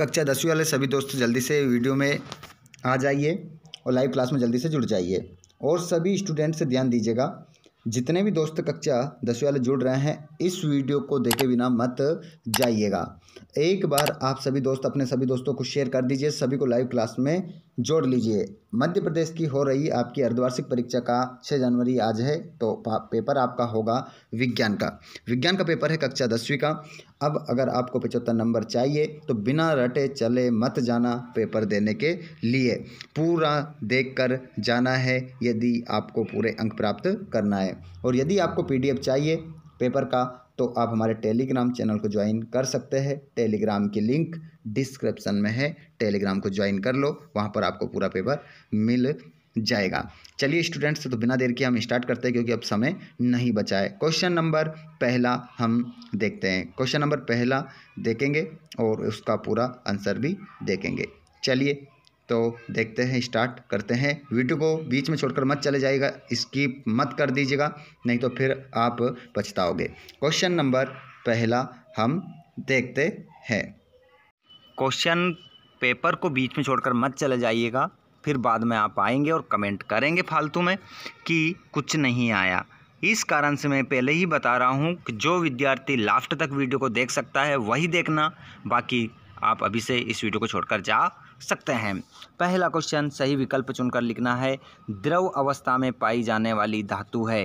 कक्षा दसवीं वाले सभी दोस्त जल्दी से वीडियो में आ जाइए और लाइव क्लास में जल्दी से जुड़ जाइए और सभी स्टूडेंट से ध्यान दीजिएगा जितने भी दोस्त कक्षा दसवीं वाले जुड़ रहे हैं इस वीडियो को देखे बिना मत जाइएगा एक बार आप सभी दोस्त अपने सभी दोस्तों को शेयर कर दीजिए सभी को लाइव क्लास में जोड़ लीजिए मध्य प्रदेश की हो रही आपकी अर्धवार्षिक परीक्षा का 6 जनवरी आज है तो पेपर आपका होगा विज्ञान का विज्ञान का पेपर है कक्षा दसवीं का अब अगर आपको पचहत्तर नंबर चाहिए तो बिना रटे चले मत जाना पेपर देने के लिए पूरा देख कर जाना है यदि आपको पूरे अंक प्राप्त करना है और यदि आपको पी चाहिए पेपर का तो आप हमारे टेलीग्राम चैनल को ज्वाइन कर सकते हैं टेलीग्राम की लिंक डिस्क्रिप्शन में है टेलीग्राम को ज्वाइन कर लो वहाँ पर आपको पूरा पेपर मिल जाएगा चलिए स्टूडेंट्स तो बिना देर के हम स्टार्ट करते हैं क्योंकि अब समय नहीं बचा है क्वेश्चन नंबर पहला हम देखते हैं क्वेश्चन नंबर पहला देखेंगे और उसका पूरा आंसर भी देखेंगे चलिए तो देखते हैं स्टार्ट करते हैं वीडियो को बीच में छोड़कर मत चले जाइएगा इसकी मत कर दीजिएगा नहीं तो फिर आप पछताओगे क्वेश्चन नंबर पहला हम देखते हैं क्वेश्चन पेपर को बीच में छोड़कर मत चले जाइएगा फिर बाद में आप आएंगे और कमेंट करेंगे फालतू में कि कुछ नहीं आया इस कारण से मैं पहले ही बता रहा हूँ कि जो विद्यार्थी लास्ट तक वीडियो को देख सकता है वही देखना बाकी आप अभी से इस वीडियो को छोड़कर जा सकते हैं पहला क्वेश्चन सही विकल्प चुनकर लिखना है द्रव अवस्था में पाई जाने वाली धातु है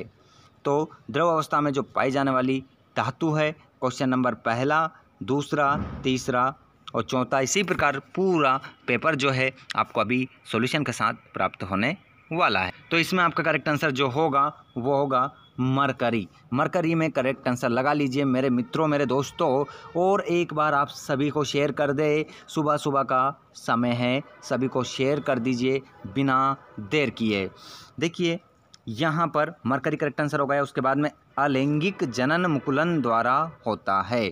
तो द्रव अवस्था में जो पाई जाने वाली धातु है क्वेश्चन नंबर पहला दूसरा तीसरा और चौथा इसी प्रकार पूरा पेपर जो है आपको अभी सॉल्यूशन के साथ प्राप्त होने वाला है तो इसमें आपका करेक्ट आंसर जो होगा वो होगा मरकरी मरकरी में करेक्ट आंसर लगा लीजिए मेरे मित्रों मेरे दोस्तों और एक बार आप सभी को शेयर कर दे सुबह सुबह का समय है सभी को शेयर कर दीजिए बिना देर किए देखिए यहाँ पर मरकरी करेक्ट आंसर हो गया उसके बाद में अलैंगिक जनन मुकुलन द्वारा होता है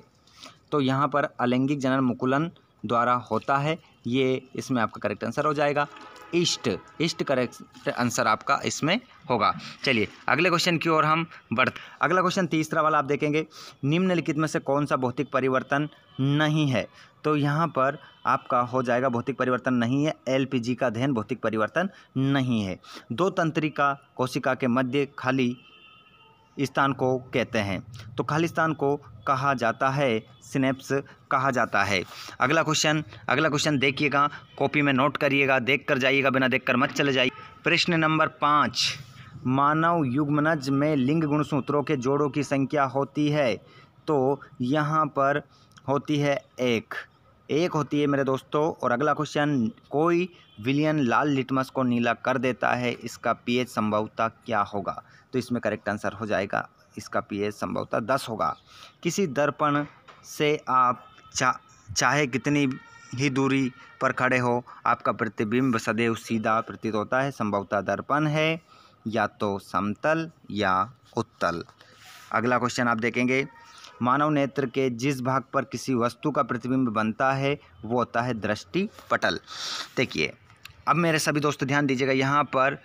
तो यहाँ पर अलैंगिक जनन मुकुलन द्वारा होता है ये इसमें आपका करेक्ट आंसर हो जाएगा ईस्ट ईस्ट करेक्ट आंसर आपका इसमें होगा चलिए अगले क्वेश्चन की ओर हम बढ़ अगला क्वेश्चन तीसरा वाला आप देखेंगे निम्नलिखित में से कौन सा भौतिक परिवर्तन नहीं है तो यहाँ पर आपका हो जाएगा भौतिक परिवर्तन नहीं है एलपीजी का अध्ययन भौतिक परिवर्तन नहीं है दो तंत्रिका कोशिका के मध्य खाली स्थान को कहते हैं तो खालिस्तान को कहा जाता है स्नेप्स कहा जाता है अगला क्वेश्चन अगला क्वेश्चन देखिएगा कॉपी में नोट करिएगा देख कर जाइएगा बिना देख कर मत चले जाइए प्रश्न नंबर पाँच मानव युग्मनज में लिंग गुणसूत्रों के जोड़ों की संख्या होती है तो यहाँ पर होती है एक एक होती है मेरे दोस्तों और अगला क्वेश्चन कोई विलियन लाल लिटमस को नीला कर देता है इसका पीएच संभवता क्या होगा तो इसमें करेक्ट आंसर हो जाएगा इसका पीएच संभवता दस होगा किसी दर्पण से आप चा चाहे कितनी ही दूरी पर खड़े हो आपका प्रतिबिंब सदैव सीधा प्रतीत होता है संभवतः दर्पण है या तो समतल या उत्तल अगला क्वेश्चन आप देखेंगे मानव नेत्र के जिस भाग पर किसी वस्तु का प्रतिबिंब बनता है वो होता है दृष्टि पटल देखिए अब मेरे सभी दोस्त ध्यान दीजिएगा यहाँ पर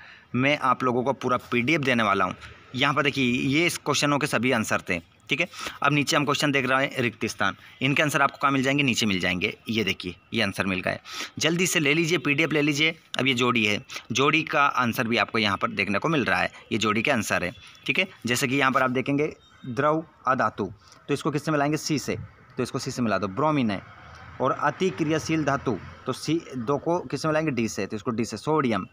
मैं आप लोगों को पूरा पीडीएफ देने वाला हूँ यहाँ पर देखिए ये इस क्वेश्चनों के सभी आंसर थे ठीक है अब नीचे हम क्वेश्चन देख रहे हैं रिक्तिस्तान इनके आंसर आपको कहाँ मिल जाएंगे नीचे मिल जाएंगे ये देखिए ये आंसर मिल गया है जल्दी से ले लीजिए पीडीएफ ले लीजिए अब ये जोड़ी है जोड़ी का आंसर भी आपको यहाँ पर देखने को मिल रहा है ये जोड़ी के आंसर है ठीक है जैसे कि यहाँ पर आप देखेंगे द्रव अधातु तो इसको किससे मिलाएंगे सी से तो इसको सी से मिला दो ब्रोमीन है और अति क्रियाशील धातु तो सी दो को किससे मिलाएंगे डी से तो इसको डी से सोडियम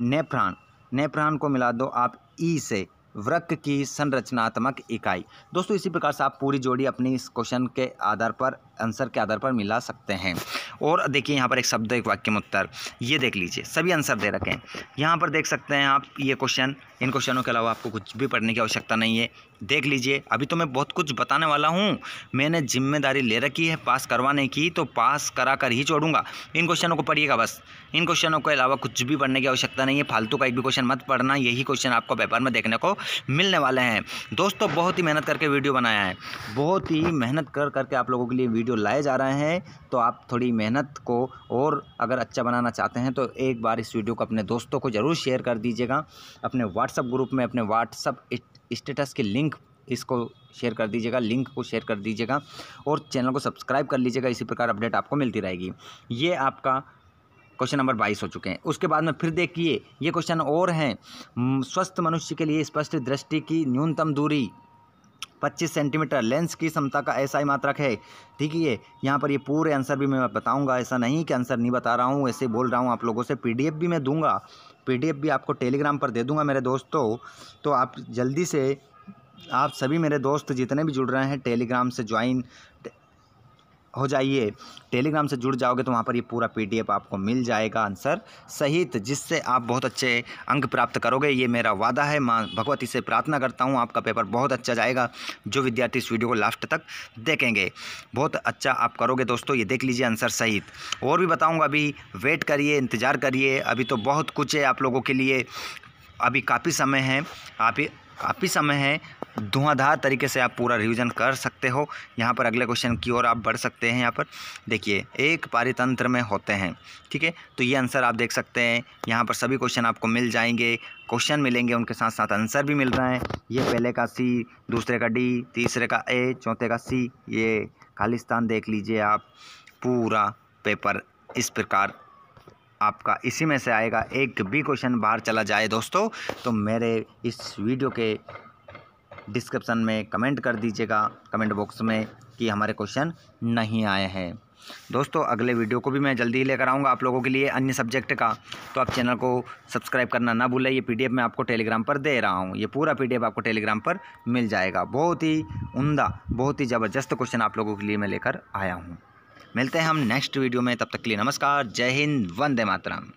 नेफ्रान नेफ्रान को मिला दो आप ई से वृक्क की संरचनात्मक इकाई दोस्तों इसी प्रकार से आप पूरी जोड़ी अपनी इस क्वेश्चन के आधार पर आंसर के आधार पर मिला सकते हैं और देखिए यहाँ पर एक शब्द एक वाक्य में उत्तर ये देख लीजिए सभी आंसर दे रखें यहाँ पर देख सकते हैं आप ये क्वेश्चन इन क्वेश्चनों के अलावा आपको कुछ भी पढ़ने की आवश्यकता नहीं है देख लीजिए अभी तो मैं बहुत कुछ बताने वाला हूँ मैंने जिम्मेदारी ले रखी है पास करवाने की तो पास करा कर ही छोड़ूंगा इन क्वेश्चनों को पढ़िएगा बस इन क्वेश्चनों के अलावा कुछ भी पढ़ने की आवश्यकता नहीं है फालतू का एक भी क्वेश्चन मत पढ़ना यही क्वेश्चन आपको पेपर में देखने को मिलने वाले हैं दोस्तों बहुत ही मेहनत करके वीडियो बनाया है बहुत ही मेहनत कर करके आप लोगों के लिए वीडियो वीडियो लाए जा रहे हैं तो आप थोड़ी मेहनत को और अगर अच्छा बनाना चाहते हैं तो एक बार इस वीडियो को अपने दोस्तों को ज़रूर शेयर कर दीजिएगा अपने व्हाट्सअप ग्रुप में अपने व्हाट्सअप स्टेटस के लिंक इसको शेयर कर दीजिएगा लिंक को शेयर कर दीजिएगा और चैनल को सब्सक्राइब कर लीजिएगा इसी प्रकार अपडेट आपको मिलती रहेगी ये आपका क्वेश्चन नंबर बाईस हो चुके हैं उसके बाद में फिर देखिए ये क्वेश्चन और हैं स्वस्थ मनुष्य के लिए स्पष्ट दृष्टि की न्यूनतम दूरी 25 सेंटीमीटर लेंस की क्षमता का ऐसा ही मात्रक है ठीक है ये यहाँ पर ये पूरे आंसर भी मैं बताऊँगा ऐसा नहीं कि आंसर नहीं बता रहा हूँ ऐसे बोल रहा हूँ आप लोगों से पी भी मैं दूँगा पी भी आपको टेलीग्राम पर दे दूँगा मेरे दोस्तों तो आप जल्दी से आप सभी मेरे दोस्त जितने भी जुड़ रहे हैं टेलीग्राम से ज्वाइन हो जाइए टेलीग्राम से जुड़ जाओगे तो वहाँ पर ये पूरा पीडीएफ आपको मिल जाएगा आंसर सहित जिससे आप बहुत अच्छे अंक प्राप्त करोगे ये मेरा वादा है माँ भगवती से प्रार्थना करता हूँ आपका पेपर बहुत अच्छा जाएगा जो विद्यार्थी इस वीडियो को लास्ट तक देखेंगे बहुत अच्छा आप करोगे दोस्तों ये देख लीजिए आंसर सहित और भी बताऊँगा अभी वेट करिए इंतज़ार करिए अभी तो बहुत कुछ है आप लोगों के लिए अभी काफ़ी समय है आप काफ़ी समय है धुआंधार तरीके से आप पूरा रिवीजन कर सकते हो यहाँ पर अगले क्वेश्चन की ओर आप बढ़ सकते हैं यहाँ पर देखिए एक पारितंत्र में होते हैं ठीक है तो ये आंसर आप देख सकते हैं यहाँ पर सभी क्वेश्चन आपको मिल जाएंगे क्वेश्चन मिलेंगे उनके साथ साथ आंसर भी मिल रहे हैं ये पहले का सी दूसरे का डी तीसरे का ए चौथे का सी ये खालिस्तान देख लीजिए आप पूरा पेपर इस प्रकार आपका इसी में से आएगा एक भी क्वेश्चन बाहर चला जाए दोस्तों तो मेरे इस वीडियो के डिस्क्रिप्शन में कमेंट कर दीजिएगा कमेंट बॉक्स में कि हमारे क्वेश्चन नहीं आए हैं दोस्तों अगले वीडियो को भी मैं जल्दी ही लेकर आऊँगा आप लोगों के लिए अन्य सब्जेक्ट का तो आप चैनल को सब्सक्राइब करना ना भूलें ये पीडीएफ मैं आपको टेलीग्राम पर दे रहा हूँ ये पूरा पीडीएफ आपको टेलीग्राम पर मिल जाएगा बहुत ही उमदा बहुत ही ज़बरदस्त क्वेश्चन आप लोगों के लिए मैं लेकर आया हूँ मिलते हैं हम नेक्स्ट वीडियो में तब तक के लिए नमस्कार जय हिंद वंदे मातरम